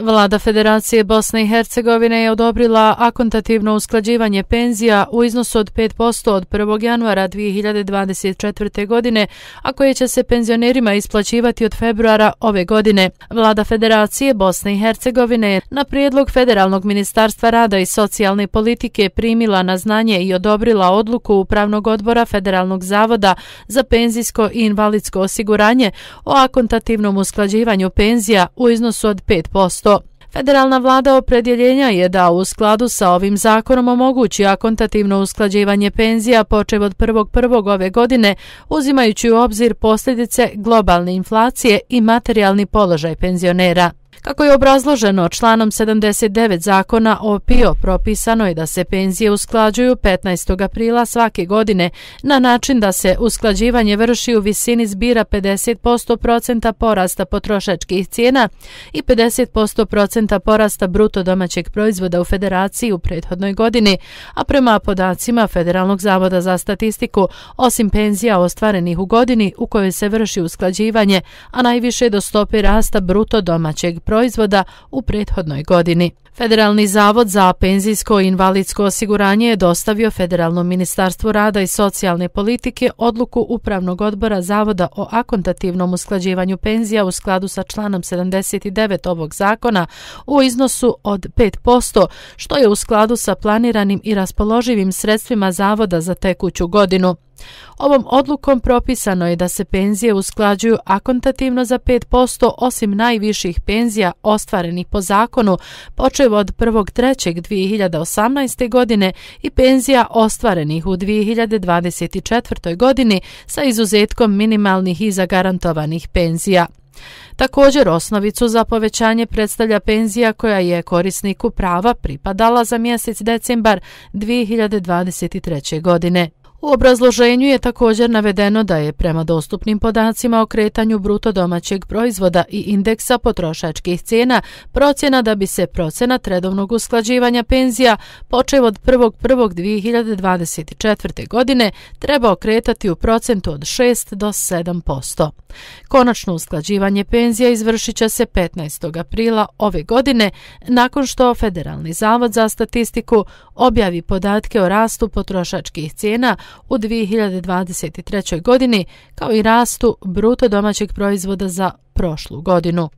Vlada Federacije Bosne i Hercegovine je odobrila akontativno usklađivanje penzija u iznosu od 5% od 1. januara 2024. godine, a koje će se penzionerima isplaćivati od februara ove godine. Vlada Federacije Bosne i Hercegovine je na prijedlog Federalnog ministarstva rada i socijalne politike primila na znanje i odobrila odluku Upravnog odbora Federalnog zavoda za penzijsko i invalidsko osiguranje o akontativnom usklađivanju penzija u iznosu od 5% posto. Federalna vlada opredjeljenja je da u skladu sa ovim zakonom omogući akontativno usklađivanje penzija počev od 1.1. ove godine, uzimajući u obzir posljedice globalne inflacije i materijalni položaj penzionera. Kako je obrazloženo članom 79 zakona o PIO, propisano je da se penzije usklađuju 15. aprila svake godine na način da se usklađivanje vrši u visini zbira 50% procenta porasta potrošačkih cijena i 50% procenta porasta bruto domaćeg proizvoda u federaciji u prethodnoj godini, a prema podacima Federalnog zavoda za statistiku, osim penzija ostvarenih u godini u kojoj se vrši usklađivanje, a najviše do stope rasta bruto domaćeg proizvoda u prethodnoj godini. Federalni zavod za penzijsko i invalidsko osiguranje je dostavio Federalnom ministarstvu rada i socijalne politike odluku Upravnog odbora Zavoda o akontativnom usklađivanju penzija u skladu sa članom 79 ovog zakona u iznosu od 5%, što je u skladu sa planiranim i raspoloživim sredstvima Zavoda za tekuću godinu. Ovom odlukom propisano je da se penzije usklađuju akontativno za 5% osim najviših penzija ostvarenih po zakonu počev od 1.3.2018. godine i penzija ostvarenih u 2024. godini sa izuzetkom minimalnih i zagarantovanih penzija. Također osnovicu za povećanje predstavlja penzija koja je korisniku prava pripadala za mjesec decembar 2023. godine. U obrazloženju je također navedeno da je prema dostupnim podacima o kretanju bruto domaćeg proizvoda i indeksa potrošačkih cijena procjena da bi se procena redovnog usklađivanja penzija počeo od 1.1.2024. godine treba okretati u procentu od 6 do 7 Konačno usklađivanje penzija izvršit će se 15. aprila ove godine nakon što Federalni zavod za statistiku objavi podatke o rastu potrošačkih cijena – u 2023. godini kao i rastu bruto domaćeg proizvoda za prošlu godinu.